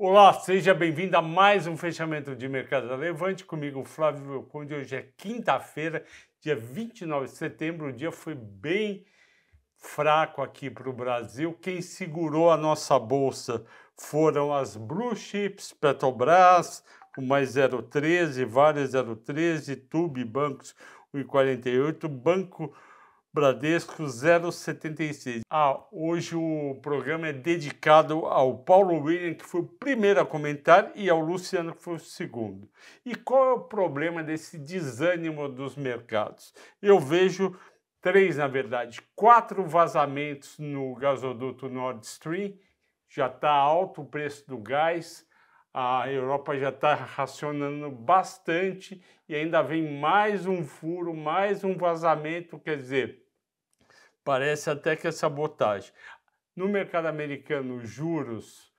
Olá, seja bem-vindo a mais um fechamento de mercado da Levante. Comigo, Flávio Velconde. Hoje é quinta-feira, dia 29 de setembro. O dia foi bem fraco aqui para o Brasil. Quem segurou a nossa bolsa foram as Blue Chips, Petrobras, o mais 013, várias 013, Tube, Bancos 1,48, Banco Bradesco 076. Ah, hoje o programa é dedicado ao Paulo William, que foi o primeiro a comentar, e ao Luciano, que foi o segundo. E qual é o problema desse desânimo dos mercados? Eu vejo três, na verdade, quatro vazamentos no gasoduto Nord Stream, já está alto o preço do gás, a Europa já está racionando bastante e ainda vem mais um furo, mais um vazamento, quer dizer, Parece até que é sabotagem. No mercado americano, juros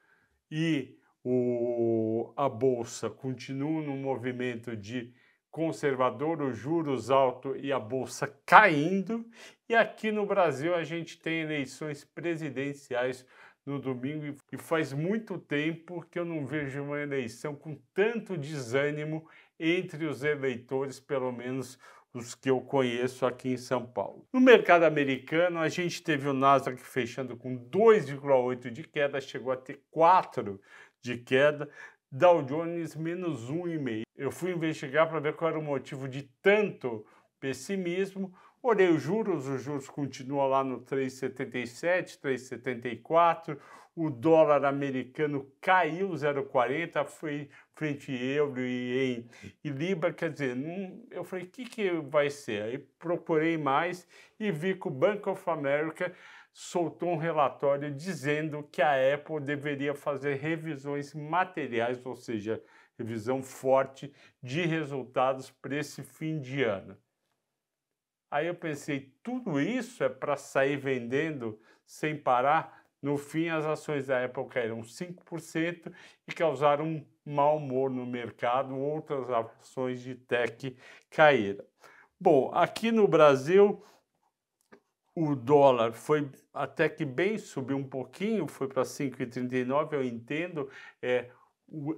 e o, a bolsa continuam no movimento de conservador, os juros altos e a bolsa caindo. E aqui no Brasil a gente tem eleições presidenciais no domingo e faz muito tempo que eu não vejo uma eleição com tanto desânimo entre os eleitores, pelo menos os que eu conheço aqui em São Paulo. No mercado americano, a gente teve o Nasdaq fechando com 2,8 de queda, chegou a ter 4 de queda, Dow Jones menos 1,5. Eu fui investigar para ver qual era o motivo de tanto pessimismo. Olhei os juros, os juros continuam lá no 3,77, 3,74. O dólar americano caiu 0,40, foi frente euro e, e, Libra. Quer dizer, não, eu falei, o que, que vai ser? Aí procurei mais e vi que o Bank of America soltou um relatório dizendo que a Apple deveria fazer revisões materiais, ou seja, revisão forte de resultados para esse fim de ano. Aí eu pensei, tudo isso é para sair vendendo sem parar? No fim, as ações da Apple caíram 5% e causaram um mau humor no mercado. Outras ações de tech caíram. Bom, aqui no Brasil, o dólar foi até que bem, subiu um pouquinho, foi para 5,39, eu entendo. É,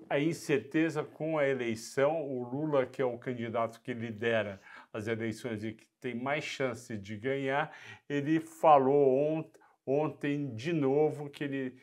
a incerteza com a eleição, o Lula, que é o candidato que lidera as eleições e que tem mais chance de ganhar, ele falou ont ontem de novo que ele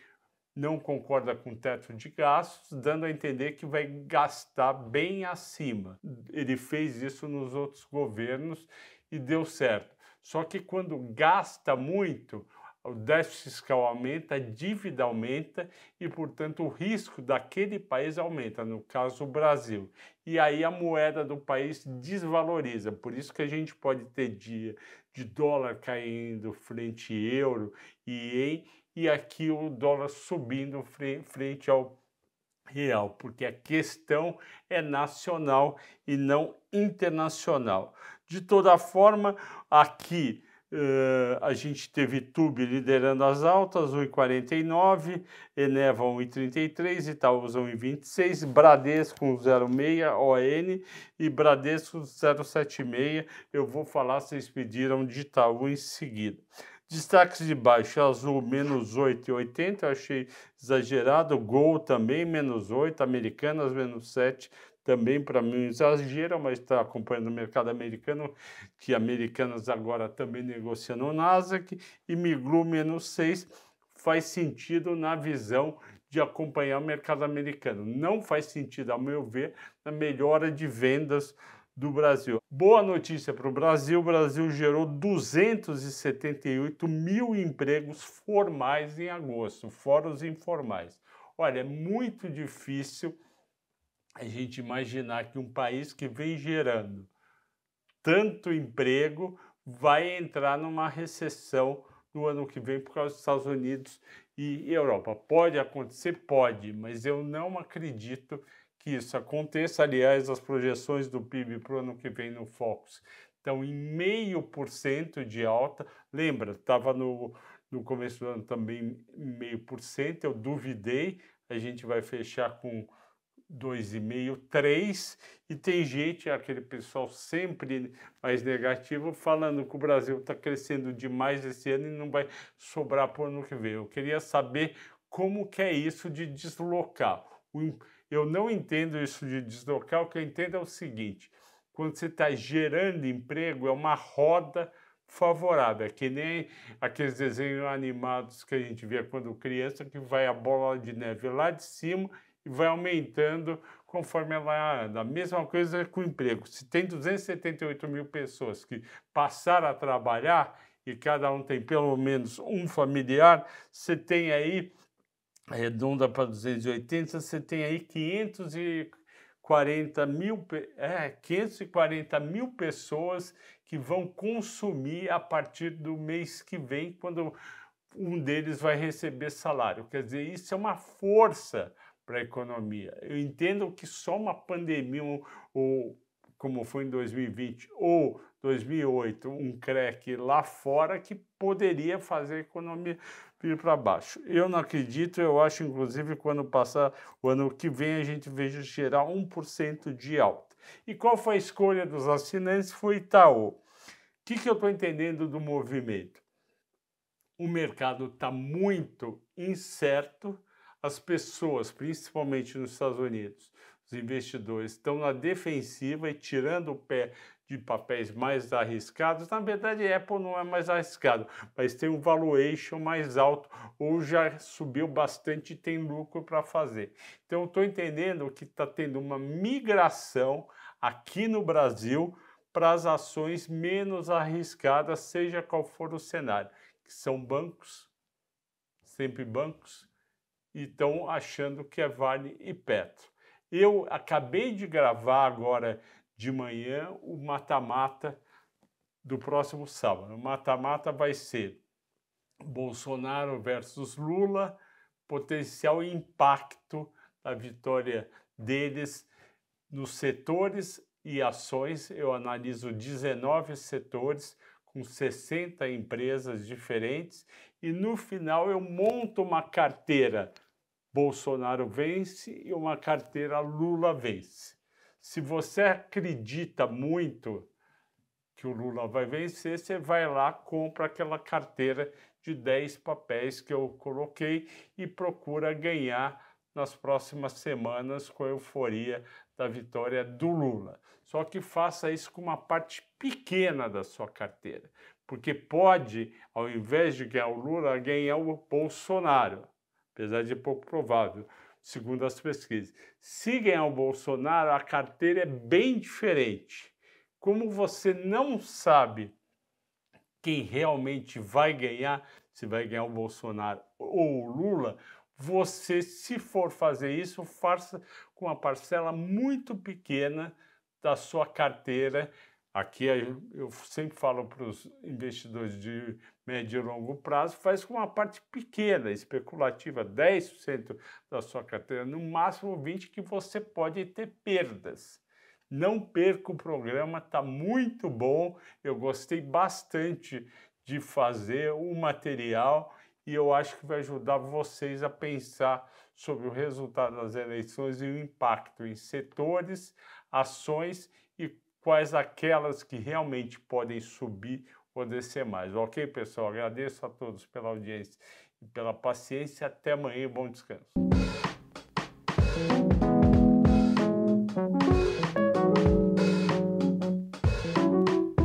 não concorda com o teto de gastos, dando a entender que vai gastar bem acima. Ele fez isso nos outros governos e deu certo. Só que quando gasta muito, o déficit fiscal aumenta, a dívida aumenta e, portanto, o risco daquele país aumenta, no caso o Brasil. E aí a moeda do país desvaloriza. Por isso que a gente pode ter dia de dólar caindo frente euro e em e aqui o dólar subindo frente ao real, porque a questão é nacional e não internacional. De toda forma, aqui Uh, a gente teve Tube liderando as altas, 1,49, Eneva 1,33, Itaúsa 1,26, Bradesco 0,6, ON e Bradesco 0,76. Eu vou falar, vocês pediram de Itaú em seguida. Destaques de baixo, Azul menos 8,80, eu achei exagerado. Gol também menos 8, Americanas menos 7, também para mim exagera mas está acompanhando o mercado americano, que americanas agora também negociando o Nasdaq e migrou menos 6 faz sentido na visão de acompanhar o mercado americano. Não faz sentido, ao meu ver, na melhora de vendas do Brasil. Boa notícia para o Brasil: o Brasil gerou 278 mil empregos formais em agosto, fora os informais. Olha, é muito difícil a gente imaginar que um país que vem gerando tanto emprego vai entrar numa recessão no ano que vem por causa dos Estados Unidos e Europa. Pode acontecer? Pode, mas eu não acredito que isso aconteça. Aliás, as projeções do PIB para o ano que vem no Focus estão em meio por cento de alta. Lembra, estava no, no começo do ano também meio por cento, eu duvidei, a gente vai fechar com 2,5, 3, e tem gente, aquele pessoal sempre mais negativo, falando que o Brasil está crescendo demais esse ano e não vai sobrar para o ano que vem. Eu queria saber como que é isso de deslocar. Eu não entendo isso de deslocar, o que eu entendo é o seguinte, quando você está gerando emprego, é uma roda favorável, é que nem aqueles desenhos animados que a gente via quando criança, que vai a bola de neve lá de cima e vai aumentando conforme ela anda. A mesma coisa é com o emprego. Se tem 278 mil pessoas que passaram a trabalhar e cada um tem pelo menos um familiar, você tem aí, redonda para 280, você tem aí 540 mil, é, 540 mil pessoas que vão consumir a partir do mês que vem, quando um deles vai receber salário. Quer dizer, isso é uma força para a economia. Eu entendo que só uma pandemia, ou, ou como foi em 2020 ou 2008, um crack lá fora que poderia fazer a economia vir para baixo. Eu não acredito, eu acho inclusive quando passar o ano que vem a gente veja gerar 1% de alta. E qual foi a escolha dos assinantes? Foi Itaú. O que, que eu estou entendendo do movimento? O mercado está muito incerto, as pessoas, principalmente nos Estados Unidos, os investidores estão na defensiva e tirando o pé de papéis mais arriscados. Na verdade, Apple não é mais arriscado, mas tem um valuation mais alto ou já subiu bastante e tem lucro para fazer. Então, estou entendendo que está tendo uma migração aqui no Brasil para as ações menos arriscadas, seja qual for o cenário, que são bancos, sempre bancos, e estão achando que é Vale e Petro. Eu acabei de gravar agora de manhã o mata-mata do próximo sábado. O mata-mata vai ser Bolsonaro versus Lula, potencial impacto da vitória deles nos setores e ações. Eu analiso 19 setores com 60 empresas diferentes e no final eu monto uma carteira Bolsonaro vence e uma carteira Lula vence. Se você acredita muito que o Lula vai vencer, você vai lá, compra aquela carteira de 10 papéis que eu coloquei e procura ganhar nas próximas semanas com a euforia da vitória do Lula. Só que faça isso com uma parte pequena da sua carteira, porque pode, ao invés de ganhar o Lula, ganhar o Bolsonaro apesar de pouco provável, segundo as pesquisas. Se ganhar o Bolsonaro, a carteira é bem diferente. Como você não sabe quem realmente vai ganhar, se vai ganhar o Bolsonaro ou o Lula, você, se for fazer isso, faça com uma parcela muito pequena da sua carteira Aqui eu sempre falo para os investidores de médio e longo prazo, faz com uma parte pequena, especulativa, 10% da sua carteira, no máximo 20% que você pode ter perdas. Não perca o programa, está muito bom. Eu gostei bastante de fazer o material e eu acho que vai ajudar vocês a pensar sobre o resultado das eleições e o impacto em setores, ações quais aquelas que realmente podem subir ou descer mais. Ok, pessoal? Agradeço a todos pela audiência e pela paciência. Até amanhã e bom descanso.